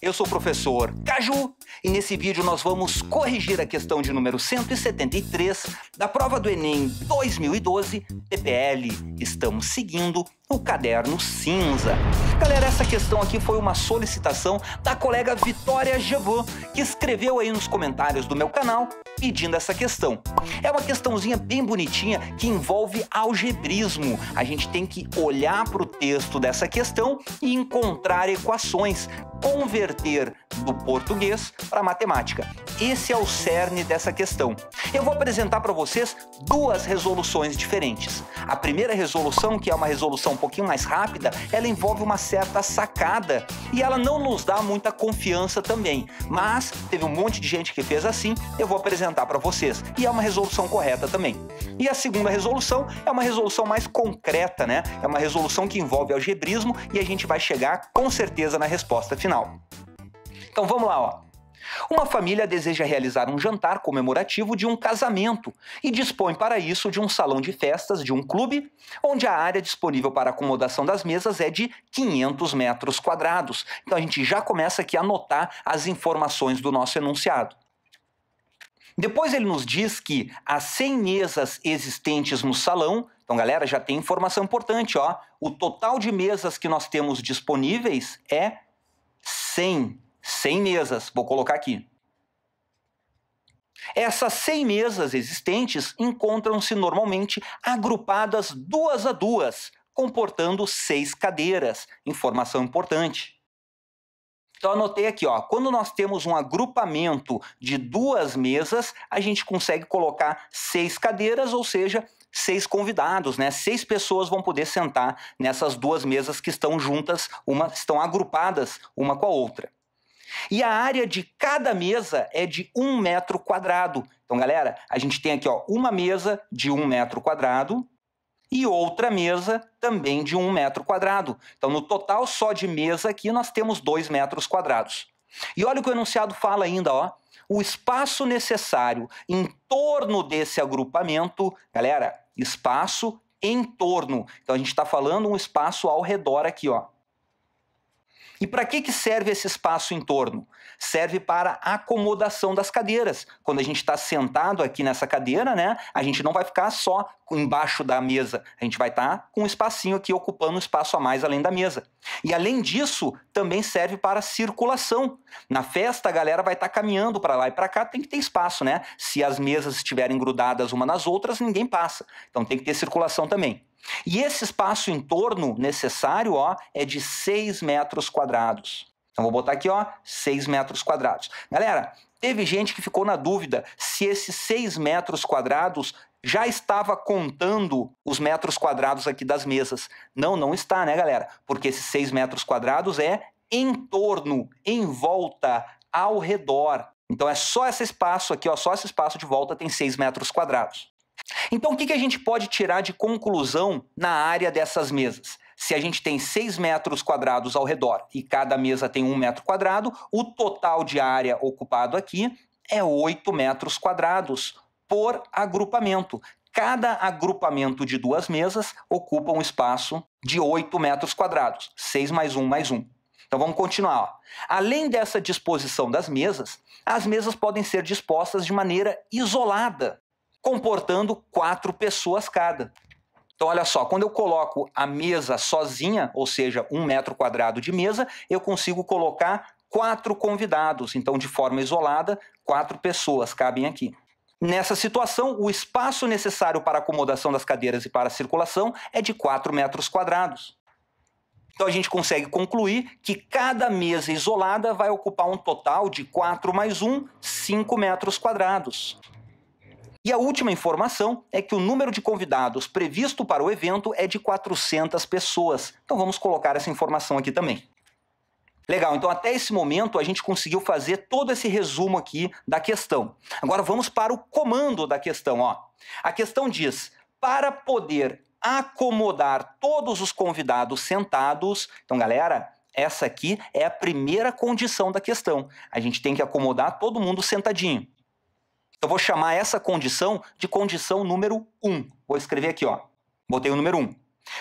eu sou o professor Caju e nesse vídeo nós vamos corrigir a questão de número 173 da prova do Enem 2012 PPL. Estamos seguindo o caderno cinza. Galera, essa questão aqui foi uma solicitação da colega Vitória Javô, que escreveu aí nos comentários do meu canal pedindo essa questão. É uma questãozinha bem bonitinha que envolve algebrismo. A gente tem que olhar para o texto dessa questão e encontrar equações converter do português para matemática. Esse é o cerne dessa questão. Eu vou apresentar para vocês duas resoluções diferentes. A primeira resolução, que é uma resolução um pouquinho mais rápida, ela envolve uma certa sacada e ela não nos dá muita confiança também. Mas teve um monte de gente que fez assim, eu vou apresentar para vocês. E é uma resolução correta também. E a segunda resolução é uma resolução mais concreta, né? É uma resolução que envolve algebrismo e a gente vai chegar com certeza na resposta final final. Então vamos lá, ó. Uma família deseja realizar um jantar comemorativo de um casamento e dispõe para isso de um salão de festas de um clube, onde a área disponível para acomodação das mesas é de 500 metros quadrados. Então a gente já começa aqui a anotar as informações do nosso enunciado. Depois ele nos diz que as 100 mesas existentes no salão, então galera, já tem informação importante, ó. O total de mesas que nós temos disponíveis é 100, 100 mesas, vou colocar aqui. Essas 100 mesas existentes encontram-se normalmente agrupadas duas a duas, comportando seis cadeiras. Informação importante. Então anotei aqui, ó, quando nós temos um agrupamento de duas mesas, a gente consegue colocar seis cadeiras, ou seja, seis convidados, né? Seis pessoas vão poder sentar nessas duas mesas que estão juntas, uma estão agrupadas uma com a outra. E a área de cada mesa é de um metro quadrado. Então, galera, a gente tem aqui ó, uma mesa de um metro quadrado e outra mesa também de um metro quadrado. Então, no total só de mesa aqui, nós temos dois metros quadrados. E olha o que o enunciado fala ainda, ó. O espaço necessário em torno desse agrupamento, galera, espaço em torno. Então a gente está falando um espaço ao redor aqui, ó. E para que, que serve esse espaço em torno? Serve para acomodação das cadeiras. Quando a gente está sentado aqui nessa cadeira, né, a gente não vai ficar só embaixo da mesa, a gente vai estar tá com um espacinho aqui ocupando um espaço a mais além da mesa. E além disso, também serve para circulação. Na festa, a galera vai estar tá caminhando para lá e para cá, tem que ter espaço, né? Se as mesas estiverem grudadas uma nas outras, ninguém passa. Então tem que ter circulação também. E esse espaço em torno necessário ó, é de 6 metros quadrados. Então vou botar aqui, ó, 6 metros quadrados. Galera, teve gente que ficou na dúvida se esses 6 metros quadrados já estava contando os metros quadrados aqui das mesas. Não, não está, né, galera? Porque esses 6 metros quadrados é em torno, em volta, ao redor. Então é só esse espaço aqui, ó, só esse espaço de volta tem 6 metros quadrados. Então, o que a gente pode tirar de conclusão na área dessas mesas? Se a gente tem 6 metros quadrados ao redor e cada mesa tem 1 metro quadrado, o total de área ocupado aqui é 8 metros quadrados por agrupamento. Cada agrupamento de duas mesas ocupa um espaço de 8 metros quadrados, 6 mais 1 mais 1. Então vamos continuar. Além dessa disposição das mesas, as mesas podem ser dispostas de maneira isolada comportando quatro pessoas cada. Então, olha só, quando eu coloco a mesa sozinha, ou seja, um metro quadrado de mesa, eu consigo colocar quatro convidados. Então, de forma isolada, quatro pessoas cabem aqui. Nessa situação, o espaço necessário para a acomodação das cadeiras e para a circulação é de 4 metros quadrados. Então a gente consegue concluir que cada mesa isolada vai ocupar um total de 4 mais 1, 5 metros quadrados. E a última informação é que o número de convidados previsto para o evento é de 400 pessoas. Então vamos colocar essa informação aqui também. Legal, então até esse momento a gente conseguiu fazer todo esse resumo aqui da questão. Agora vamos para o comando da questão. Ó. A questão diz: para poder acomodar todos os convidados sentados. Então, galera, essa aqui é a primeira condição da questão. A gente tem que acomodar todo mundo sentadinho. Eu vou chamar essa condição de condição número 1. Vou escrever aqui, ó. Botei o número 1.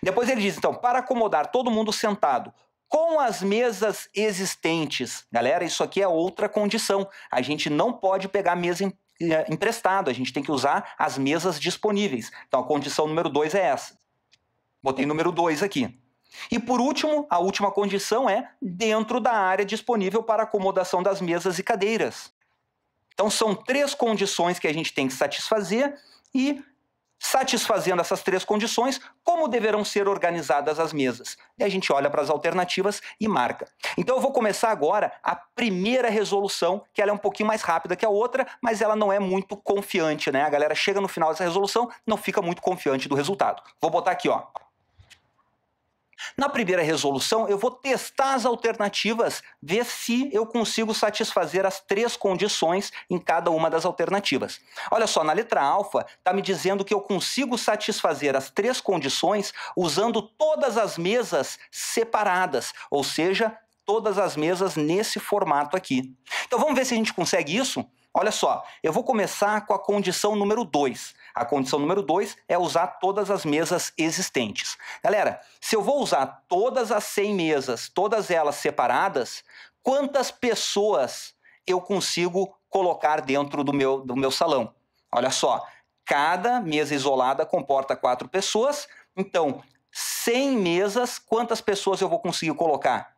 Depois ele diz, então, para acomodar todo mundo sentado com as mesas existentes. Galera, isso aqui é outra condição. A gente não pode pegar mesa eh, emprestada, a gente tem que usar as mesas disponíveis. Então, a condição número 2 é essa. Botei número 2 aqui. E por último, a última condição é dentro da área disponível para acomodação das mesas e cadeiras. Então são três condições que a gente tem que satisfazer e satisfazendo essas três condições, como deverão ser organizadas as mesas. E a gente olha para as alternativas e marca. Então eu vou começar agora a primeira resolução, que ela é um pouquinho mais rápida que a outra, mas ela não é muito confiante, né? A galera chega no final dessa resolução, não fica muito confiante do resultado. Vou botar aqui, ó. Na primeira resolução, eu vou testar as alternativas, ver se eu consigo satisfazer as três condições em cada uma das alternativas. Olha só, na letra alfa, está me dizendo que eu consigo satisfazer as três condições usando todas as mesas separadas, ou seja, todas as mesas nesse formato aqui. Então vamos ver se a gente consegue isso? Olha só, eu vou começar com a condição número 2. A condição número dois é usar todas as mesas existentes. Galera, se eu vou usar todas as 100 mesas, todas elas separadas, quantas pessoas eu consigo colocar dentro do meu, do meu salão? Olha só, cada mesa isolada comporta quatro pessoas, então 100 mesas, quantas pessoas eu vou conseguir colocar?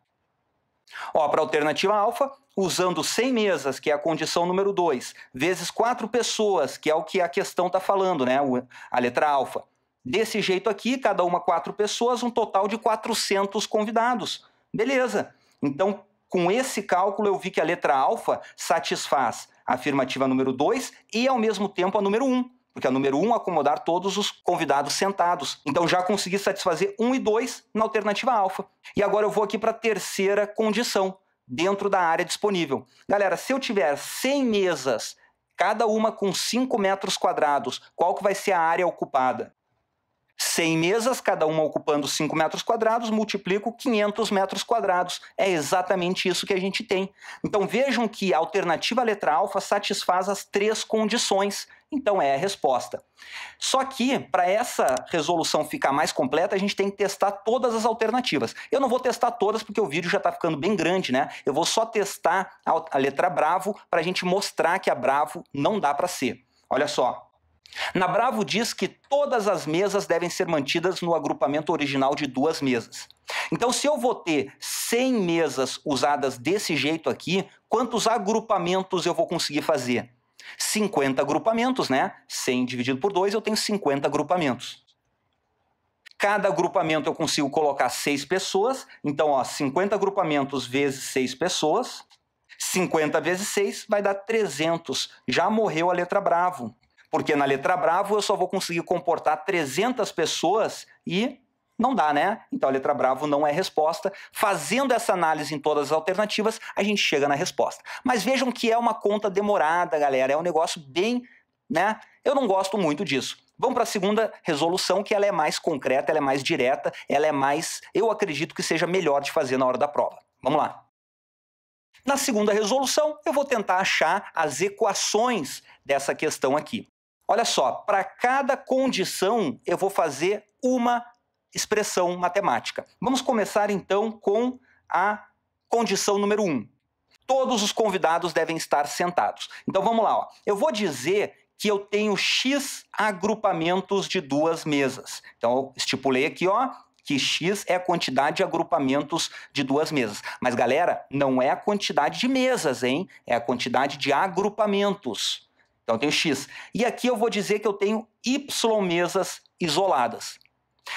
Ó, para a alternativa alfa, usando 100 mesas, que é a condição número 2, vezes 4 pessoas, que é o que a questão está falando, né? A letra alfa. Desse jeito aqui, cada uma quatro pessoas, um total de 400 convidados. Beleza. Então, com esse cálculo, eu vi que a letra alfa satisfaz a afirmativa número 2 e, ao mesmo tempo, a número 1. Um porque a é número um acomodar todos os convidados sentados. Então já consegui satisfazer um e dois na alternativa alfa. E agora eu vou aqui para a terceira condição, dentro da área disponível. Galera, se eu tiver 100 mesas, cada uma com 5 metros quadrados, qual que vai ser a área ocupada? 100 mesas, cada uma ocupando 5 metros quadrados, multiplico 500 metros quadrados. É exatamente isso que a gente tem. Então vejam que a alternativa letra alfa satisfaz as três condições. Então é a resposta. Só que, para essa resolução ficar mais completa, a gente tem que testar todas as alternativas. Eu não vou testar todas porque o vídeo já está ficando bem grande, né? Eu vou só testar a letra bravo para a gente mostrar que a bravo não dá para ser. Olha só, na Bravo diz que todas as mesas devem ser mantidas no agrupamento original de duas mesas. Então, se eu vou ter 100 mesas usadas desse jeito aqui, quantos agrupamentos eu vou conseguir fazer? 50 agrupamentos, né? 100 dividido por 2, eu tenho 50 agrupamentos. Cada agrupamento eu consigo colocar 6 pessoas. Então, ó, 50 agrupamentos vezes 6 pessoas. 50 vezes 6 vai dar 300. Já morreu a letra Bravo. Porque na letra Bravo eu só vou conseguir comportar 300 pessoas e não dá, né? Então a letra Bravo não é resposta. Fazendo essa análise em todas as alternativas, a gente chega na resposta. Mas vejam que é uma conta demorada, galera. É um negócio bem, né? Eu não gosto muito disso. Vamos para a segunda resolução, que ela é mais concreta, ela é mais direta, ela é mais, eu acredito que seja melhor de fazer na hora da prova. Vamos lá. Na segunda resolução, eu vou tentar achar as equações dessa questão aqui. Olha só, para cada condição eu vou fazer uma expressão matemática. Vamos começar então com a condição número 1. Um. Todos os convidados devem estar sentados. Então vamos lá, ó. eu vou dizer que eu tenho x agrupamentos de duas mesas. Então eu estipulei aqui, ó, que x é a quantidade de agrupamentos de duas mesas. Mas galera, não é a quantidade de mesas, hein? É a quantidade de agrupamentos. Então eu tenho X. E aqui eu vou dizer que eu tenho Y mesas isoladas.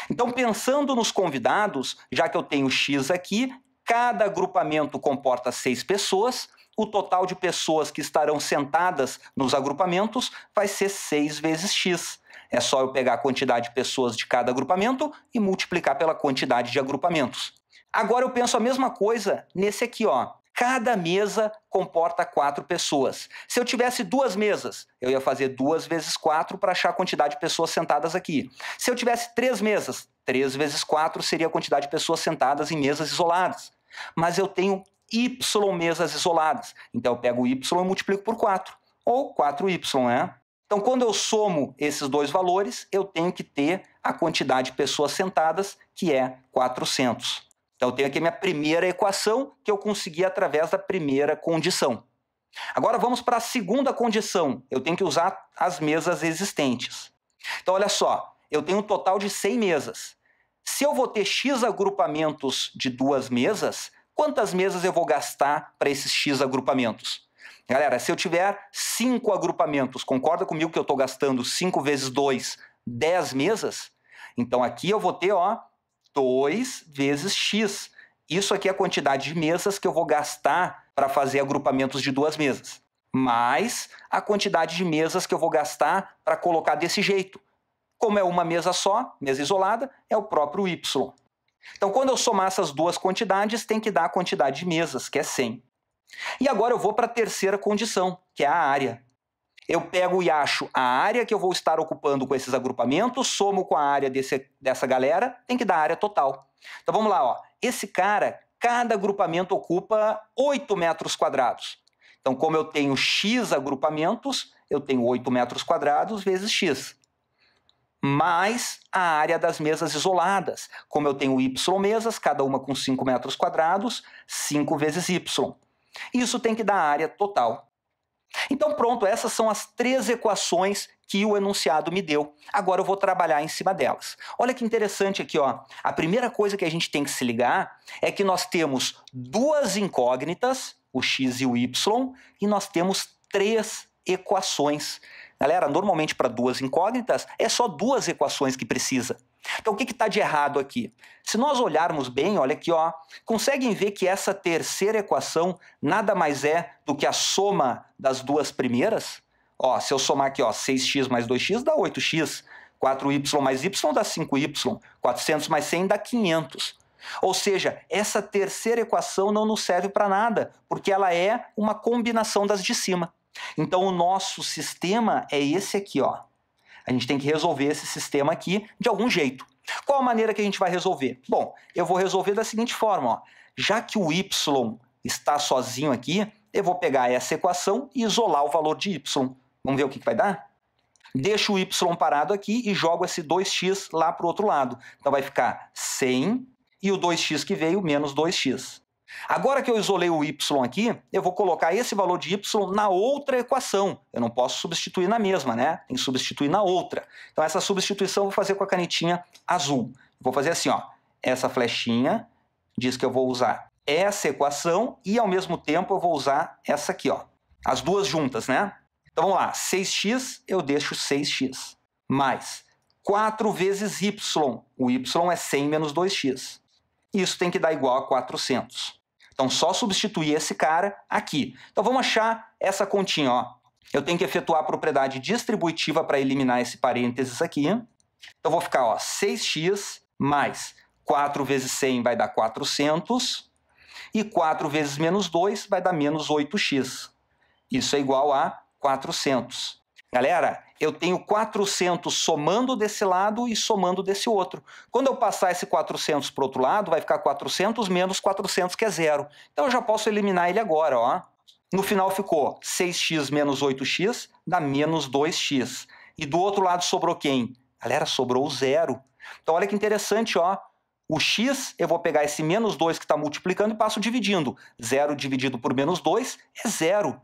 Então, pensando nos convidados, já que eu tenho X aqui, cada agrupamento comporta seis pessoas, o total de pessoas que estarão sentadas nos agrupamentos vai ser 6 vezes x. É só eu pegar a quantidade de pessoas de cada agrupamento e multiplicar pela quantidade de agrupamentos. Agora eu penso a mesma coisa nesse aqui, ó. Cada mesa comporta quatro pessoas. Se eu tivesse duas mesas, eu ia fazer duas vezes quatro para achar a quantidade de pessoas sentadas aqui. Se eu tivesse três mesas, três vezes quatro seria a quantidade de pessoas sentadas em mesas isoladas. Mas eu tenho Y mesas isoladas. Então eu pego o Y e multiplico por 4. Ou 4Y, né? Então, quando eu somo esses dois valores, eu tenho que ter a quantidade de pessoas sentadas, que é 400. Então, eu tenho aqui a minha primeira equação que eu consegui através da primeira condição. Agora vamos para a segunda condição. Eu tenho que usar as mesas existentes. Então, olha só, eu tenho um total de 100 mesas. Se eu vou ter X agrupamentos de duas mesas, quantas mesas eu vou gastar para esses X agrupamentos? Galera, se eu tiver cinco agrupamentos, concorda comigo que eu estou gastando 5 vezes 2, 10 mesas? Então aqui eu vou ter ó, 2 vezes x. Isso aqui é a quantidade de mesas que eu vou gastar para fazer agrupamentos de duas mesas, mais a quantidade de mesas que eu vou gastar para colocar desse jeito. Como é uma mesa só, mesa isolada, é o próprio y. Então, quando eu somar essas duas quantidades, tem que dar a quantidade de mesas, que é 100. E agora eu vou para a terceira condição, que é a área eu pego e acho a área que eu vou estar ocupando com esses agrupamentos, somo com a área desse, dessa galera, tem que dar a área total. Então vamos lá, ó. esse cara, cada agrupamento ocupa 8 metros quadrados. Então, como eu tenho x agrupamentos, eu tenho 8 metros quadrados vezes x. Mais a área das mesas isoladas. Como eu tenho y mesas, cada uma com 5 metros quadrados, 5 vezes y. Isso tem que dar a área total. Então, pronto, essas são as três equações que o enunciado me deu. Agora eu vou trabalhar em cima delas. Olha que interessante aqui, ó. A primeira coisa que a gente tem que se ligar é que nós temos duas incógnitas, o x e o y, e nós temos três equações. Galera, normalmente para duas incógnitas é só duas equações que precisa. Então, o que está de errado aqui? Se nós olharmos bem, olha aqui, ó, conseguem ver que essa terceira equação nada mais é do que a soma das duas primeiras? Ó, se eu somar aqui ó, 6x mais 2x dá 8x, 4y mais y dá 5y, 400 mais 100 dá 500. Ou seja, essa terceira equação não nos serve para nada, porque ela é uma combinação das de cima. Então, o nosso sistema é esse aqui, ó. A gente tem que resolver esse sistema aqui de algum jeito. Qual a maneira que a gente vai resolver? Bom, eu vou resolver da seguinte forma, ó. já que o y está sozinho aqui, eu vou pegar essa equação e isolar o valor de y. Vamos ver o que, que vai dar? Deixo o y parado aqui e jogo esse 2x lá para o outro lado. Então vai ficar 100 e o 2x que veio, menos 2x. Agora que eu isolei o y aqui, eu vou colocar esse valor de y na outra equação. Eu não posso substituir na mesma, né? Tem que substituir na outra. Então essa substituição eu vou fazer com a canetinha azul. Vou fazer assim, ó. Essa flechinha diz que eu vou usar essa equação e ao mesmo tempo eu vou usar essa aqui, ó. As duas juntas, né? Então vamos lá, 6x eu deixo 6x, mais 4 vezes y, o y é 100 menos 2x. Isso tem que dar igual a 400. Então, só substituir esse cara aqui. Então, vamos achar essa continha. Ó. Eu tenho que efetuar a propriedade distributiva para eliminar esse parênteses aqui. Então, vou ficar ó, 6x mais 4 vezes 100 vai dar 400. E 4 vezes menos 2 vai dar menos 8x. Isso é igual a 400. Galera, eu tenho 400 somando desse lado e somando desse outro. Quando eu passar esse 400 para o outro lado, vai ficar 400 menos 400, que é zero. Então eu já posso eliminar ele agora. Ó. No final ficou 6x menos 8x, dá menos 2x. E do outro lado sobrou quem? Galera, sobrou zero. Então olha que interessante, ó. O x, eu vou pegar esse menos 2 que está multiplicando e passo dividindo. Zero dividido por menos 2 é zero.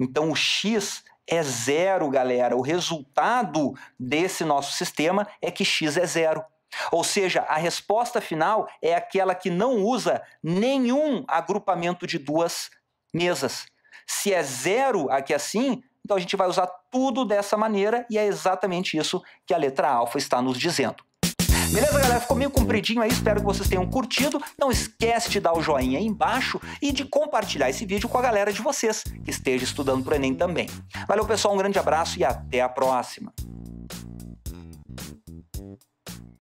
Então o x é zero, galera. O resultado desse nosso sistema é que x é zero. Ou seja, a resposta final é aquela que não usa nenhum agrupamento de duas mesas. Se é zero aqui assim, então a gente vai usar tudo dessa maneira e é exatamente isso que a letra alfa está nos dizendo. Beleza, galera? Ficou meio compridinho aí, espero que vocês tenham curtido. Não esquece de dar o joinha aí embaixo e de compartilhar esse vídeo com a galera de vocês que esteja estudando o Enem também. Valeu, pessoal, um grande abraço e até a próxima.